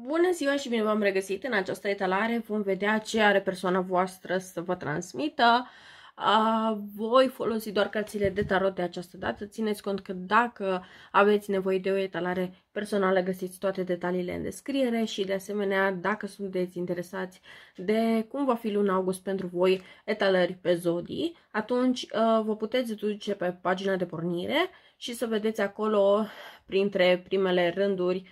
Bună ziua și bine v-am regăsit! În această etalare vom vedea ce are persoana voastră să vă transmită. Voi folosi doar cărțile de tarot de această dată. Țineți cont că dacă aveți nevoie de o etalare personală, găsiți toate detaliile în descriere și de asemenea, dacă sunteți interesați de cum va fi luna august pentru voi etalări pe zodii, atunci vă puteți duce pe pagina de pornire și să vedeți acolo printre primele rânduri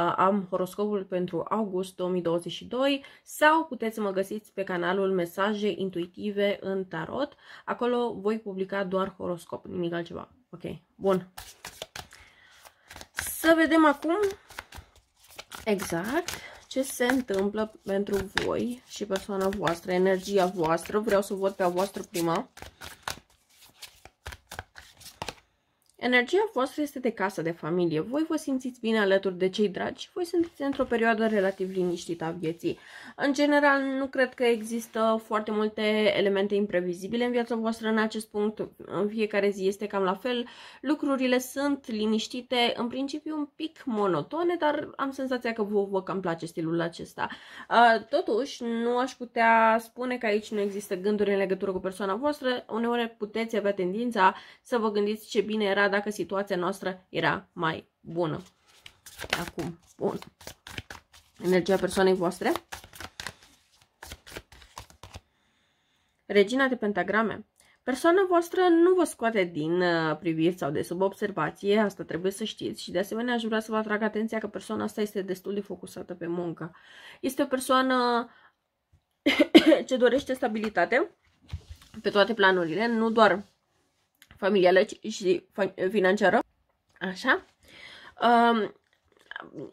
am horoscopul pentru august 2022 sau puteți să mă găsiți pe canalul Mesaje Intuitive în Tarot. Acolo voi publica doar horoscop, nimic altceva. Ok, bun. Să vedem acum exact ce se întâmplă pentru voi și persoana voastră, energia voastră. Vreau să văd pe a voastră prima. Energia voastră este de casă, de familie. Voi vă simțiți bine alături de cei dragi și voi sunteți într-o perioadă relativ liniștită a vieții. În general, nu cred că există foarte multe elemente imprevizibile în viața voastră în acest punct. În fiecare zi este cam la fel. Lucrurile sunt liniștite, în principiu un pic monotone, dar am senzația că vă, cam place stilul acesta. Totuși, nu aș putea spune că aici nu există gânduri în legătură cu persoana voastră. Uneori puteți avea tendința să vă gândiți ce bine era dacă situația noastră era mai bună. Acum, bun. Energia persoanei voastre. Regina de pentagrame. Persoana voastră nu vă scoate din uh, priviri sau de sub observație, asta trebuie să știți și de asemenea aș vrea să vă atrag atenția că persoana asta este destul de focusată pe muncă. Este o persoană ce dorește stabilitate pe toate planurile, nu doar familială și financiară. Așa. Um,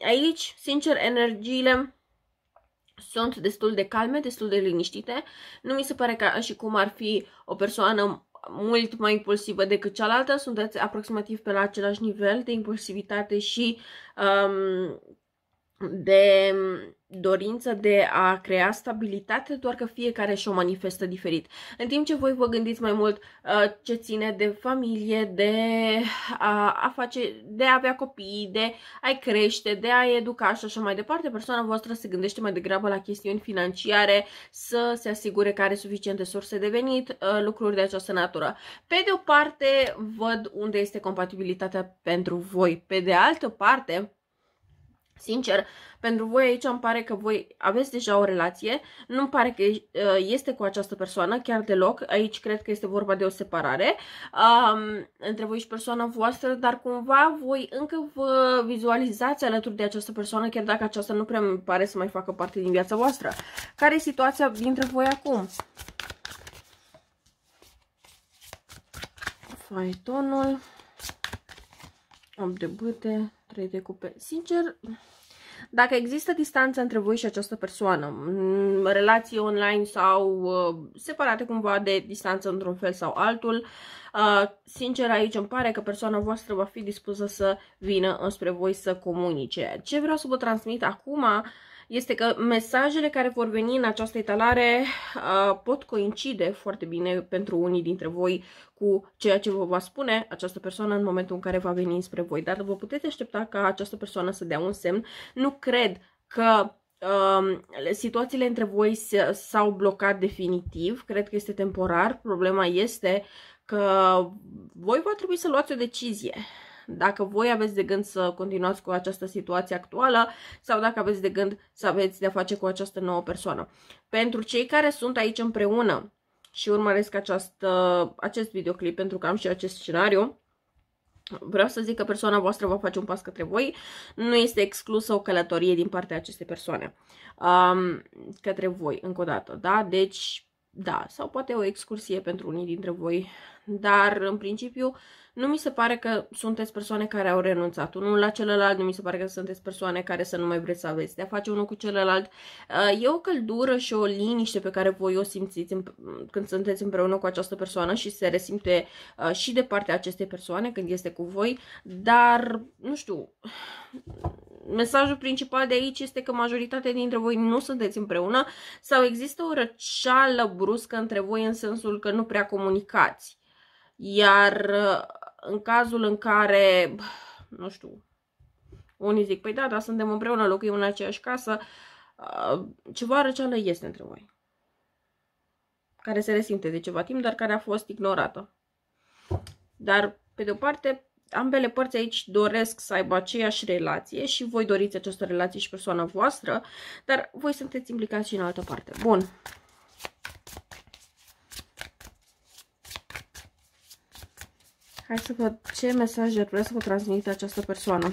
aici, sincer, energiile sunt destul de calme, destul de liniștite. Nu mi se pare ca și cum ar fi o persoană mult mai impulsivă decât cealaltă, sunteți aproximativ pe la același nivel de impulsivitate și um, de mm, dorință de a crea stabilitate, doar că fiecare și-o manifestă diferit. În timp ce voi vă gândiți mai mult uh, ce ține de familie, de a, a face, de a avea copii, de a-i crește, de a-i educa și așa mai departe, persoana voastră se gândește mai degrabă la chestiuni financiare, să se asigure că are suficiente surse de venit, uh, lucruri de această natură. Pe de o parte, văd unde este compatibilitatea pentru voi. Pe de altă parte, Sincer, pentru voi aici îmi pare că voi aveți deja o relație, nu îmi pare că uh, este cu această persoană, chiar deloc, aici cred că este vorba de o separare um, între voi și persoana voastră, dar cumva voi încă vă vizualizați alături de această persoană, chiar dacă aceasta nu prea mi pare să mai facă parte din viața voastră. Care e situația dintre voi acum? Faitonul... 8 de bâte, 3 de cupe. Sincer, dacă există distanță între voi și această persoană, mm, relații online sau uh, separate cumva de distanță într-un fel sau altul, uh, sincer aici îmi pare că persoana voastră va fi dispusă să vină înspre voi să comunice. Ce vreau să vă transmit acum este că mesajele care vor veni în această etalare uh, pot coincide foarte bine pentru unii dintre voi cu ceea ce vă va spune această persoană în momentul în care va veni spre voi. Dar vă puteți aștepta ca această persoană să dea un semn. Nu cred că situațiile între voi s-au blocat definitiv, cred că este temporar, problema este că voi va trebui să luați o decizie dacă voi aveți de gând să continuați cu această situație actuală sau dacă aveți de gând să aveți de-a face cu această nouă persoană. Pentru cei care sunt aici împreună și urmăresc această, acest videoclip pentru că am și acest scenariu, Vreau să zic că persoana voastră va face un pas către voi, nu este exclusă o călătorie din partea acestei persoane um, către voi, încă o dată, da? Deci da, sau poate o excursie pentru unii dintre voi, dar în principiu nu mi se pare că sunteți persoane care au renunțat unul la celălalt, nu mi se pare că sunteți persoane care să nu mai vreți să aveți de-a face unul cu celălalt. Uh, e o căldură și o liniște pe care voi o simțiți când sunteți împreună cu această persoană și se resimte uh, și de partea acestei persoane când este cu voi, dar, nu știu, mesajul principal de aici este că majoritatea dintre voi nu sunteți împreună sau există o răceală bruscă între voi în sensul că nu prea comunicați. Iar uh, în cazul în care, nu știu, unii zic, păi da, dar suntem împreună, locuim în aceeași casă, uh, ceva răceală este între voi. Care se resimte de ceva timp, dar care a fost ignorată. Dar, pe de o parte, ambele părți aici doresc să aibă aceeași relație și voi doriți această relație și persoana voastră, dar voi sunteți implicați și în altă parte. Bun. Hai să văd ce mesaje vreau să vă transmită această persoană.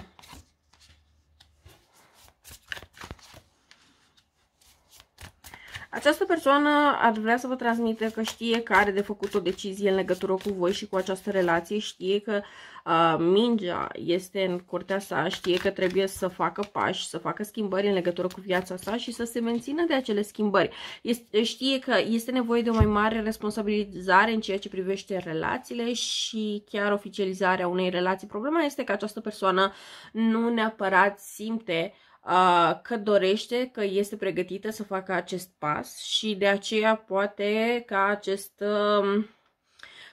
Această persoană ar vrea să vă transmită că știe că are de făcut o decizie în legătură cu voi și cu această relație, știe că uh, mingea este în curtea sa, știe că trebuie să facă pași, să facă schimbări în legătură cu viața sa și să se mențină de acele schimbări. Este, știe că este nevoie de o mai mare responsabilizare în ceea ce privește relațiile și chiar oficializarea unei relații. Problema este că această persoană nu neapărat simte uh, Ah, că dorește, că este pregătită să facă acest pas și de aceea poate ca acest um,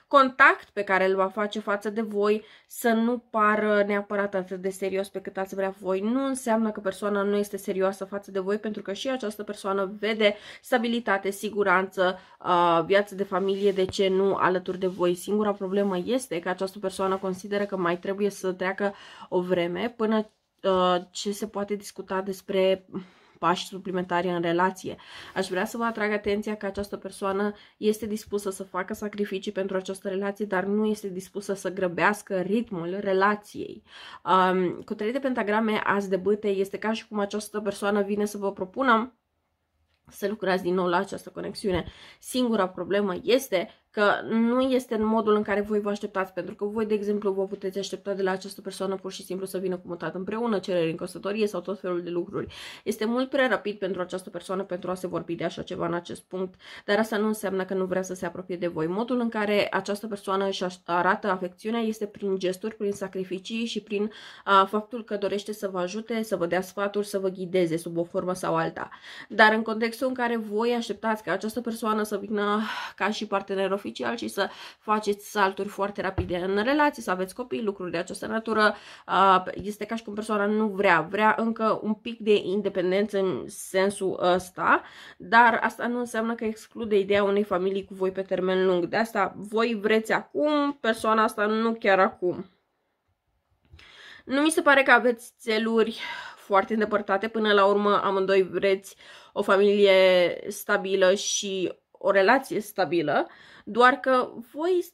contact pe care îl va face față de voi să nu pară neapărat atât de serios pe cât ați vrea voi. Nu înseamnă că persoana nu este serioasă față de voi, pentru că și această persoană vede stabilitate, siguranță, ah, viață de familie, de ce nu, alături de voi. Singura problemă este că această persoană consideră că mai trebuie să treacă o vreme până Uh, ce se poate discuta despre pași suplimentari în relație. Aș vrea să vă atrag atenția că această persoană este dispusă să facă sacrificii pentru această relație, dar nu este dispusă să grăbească ritmul relației. Um, cu trei de pentagrame azi de bâte este ca și cum această persoană vine să vă propună să lucrați din nou la această conexiune. Singura problemă este că nu este în modul în care voi vă așteptați, pentru că voi, de exemplu, vă puteți aștepta de la această persoană pur și simplu să vină cu mutat împreună, cereri în căsătorie sau tot felul de lucruri. Este mult prea rapid pentru această persoană pentru a se vorbi de așa ceva în acest punct, dar asta nu înseamnă că nu vrea să se apropie de voi. Modul în care această persoană își arată afecțiunea este prin gesturi, prin sacrificii și prin a, faptul că dorește să vă ajute, să vă dea sfaturi, să vă ghideze sub o formă sau alta. Dar în contextul în care voi așteptați ca această persoană să vină ca și partenerul oficial și să faceți salturi foarte rapide în relații, să aveți copii, lucruri de această natură. Este ca și cum persoana nu vrea, vrea încă un pic de independență în sensul ăsta, dar asta nu înseamnă că exclude ideea unei familii cu voi pe termen lung. De asta voi vreți acum, persoana asta nu chiar acum. Nu mi se pare că aveți țeluri foarte îndepărtate, până la urmă amândoi vreți o familie stabilă și o relație stabilă. Uh, doar că voi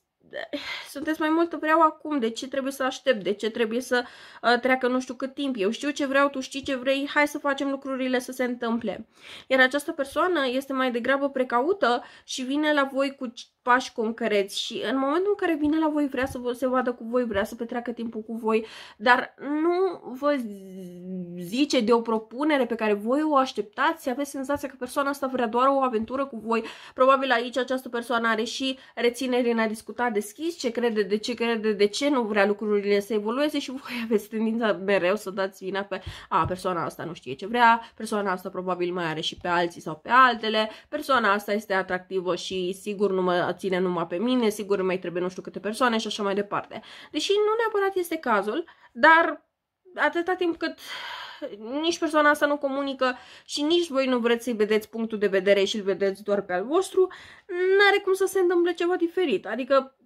sunteți mai mult vreau acum, de ce trebuie să aștept, de ce trebuie să uh, treacă nu știu cât timp, eu știu ce vreau, tu știi ce vrei, hai să facem lucrurile să se întâmple. Iar această persoană este mai degrabă precaută și vine la voi cu pași concreți și în momentul în care vine la voi vrea să vă, se vadă cu voi, vrea să petreacă timpul cu voi, dar nu vă zice de o propunere pe care voi o așteptați, aveți senzația că persoana asta vrea doar o aventură cu voi. Probabil aici această persoană are și reținere în a discuta deschis, ce crede, de ce crede, de ce nu vrea lucrurile să evolueze și voi aveți tendința mereu să dați vina pe a, persoana asta nu știe ce vrea, persoana asta probabil mai are și pe alții sau pe altele, persoana asta este atractivă și sigur nu mă ține numai pe mine, sigur mai trebuie nu știu câte persoane și așa mai departe. Deși nu neapărat este cazul, dar atâta timp cât nici persoana asta nu comunică și nici voi nu vreți să-i vedeți punctul de vedere și îl vedeți doar pe al vostru, n-are cum să se întâmple ceva diferit. Adică,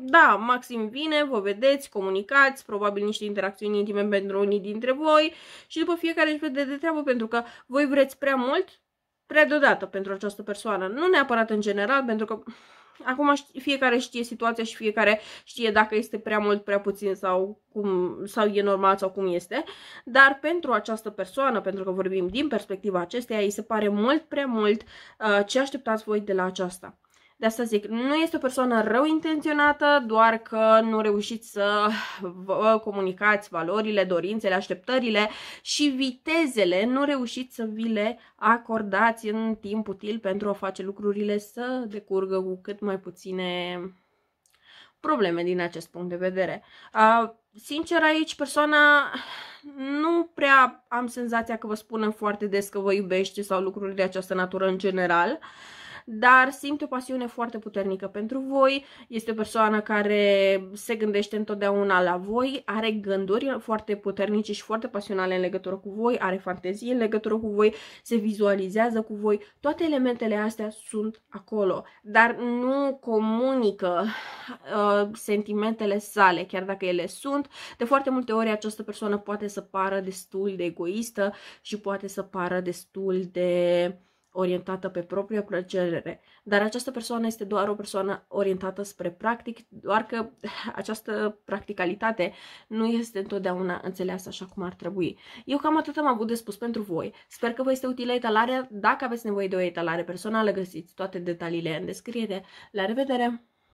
da, maxim vine, vă vedeți, comunicați, probabil niște interacțiuni intime pentru unii dintre voi și după fiecare își vede de treabă pentru că voi vreți prea mult prea deodată pentru această persoană. Nu neapărat în general, pentru că acum fiecare știe situația și fiecare știe dacă este prea mult, prea puțin sau, cum, sau e normal sau cum este, dar pentru această persoană, pentru că vorbim din perspectiva acesteia, îi se pare mult prea mult uh, ce așteptați voi de la aceasta. De asta zic, nu este o persoană rău intenționată, doar că nu reușiți să vă comunicați valorile, dorințele, așteptările și vitezele, nu reușiți să vi le acordați în timp util pentru a face lucrurile să decurgă cu cât mai puține probleme din acest punct de vedere. A, sincer aici, persoana nu prea am senzația că vă spunem foarte des că vă iubește sau lucruri de această natură în general dar simt o pasiune foarte puternică pentru voi, este o persoană care se gândește întotdeauna la voi, are gânduri foarte puternice și foarte pasionale în legătură cu voi, are fantezie în legătură cu voi, se vizualizează cu voi, toate elementele astea sunt acolo, dar nu comunică uh, sentimentele sale, chiar dacă ele sunt. De foarte multe ori această persoană poate să pară destul de egoistă și poate să pară destul de orientată pe propria plăcere, dar această persoană este doar o persoană orientată spre practic, doar că această practicalitate nu este întotdeauna înțeleasă așa cum ar trebui. Eu cam atât am avut de spus pentru voi. Sper că vă este utilă etalarea. Dacă aveți nevoie de o etalare personală, găsiți toate detaliile în descriere. La revedere!